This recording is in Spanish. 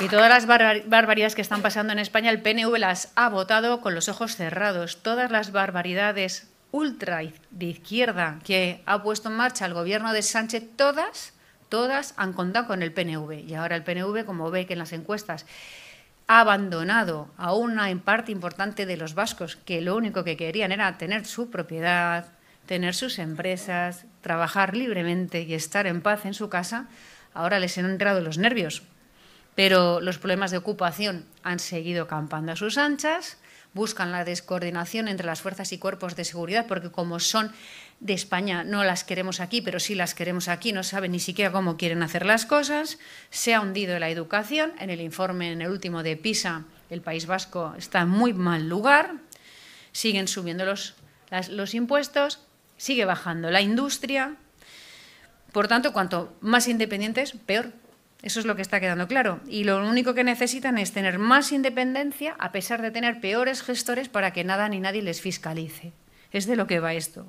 Y todas las barbaridades que están pasando en España, el PNV las ha votado con los ojos cerrados. Todas las barbaridades ultra de izquierda que ha puesto en marcha el gobierno de Sánchez, todas, todas han contado con el PNV. Y ahora el PNV, como ve que en las encuestas ha abandonado a una parte importante de los vascos que lo único que querían era tener su propiedad, tener sus empresas, trabajar libremente y estar en paz en su casa, ahora les han entrado los nervios pero los problemas de ocupación han seguido campando a sus anchas, buscan la descoordinación entre las fuerzas y cuerpos de seguridad, porque como son de España no las queremos aquí, pero sí las queremos aquí, no saben ni siquiera cómo quieren hacer las cosas. Se ha hundido la educación. En el informe, en el último de PISA, el País Vasco está en muy mal lugar. Siguen subiendo los, los impuestos, sigue bajando la industria. Por tanto, cuanto más independientes, peor. Eso es lo que está quedando claro. Y lo único que necesitan es tener más independencia a pesar de tener peores gestores para que nada ni nadie les fiscalice. Es de lo que va esto.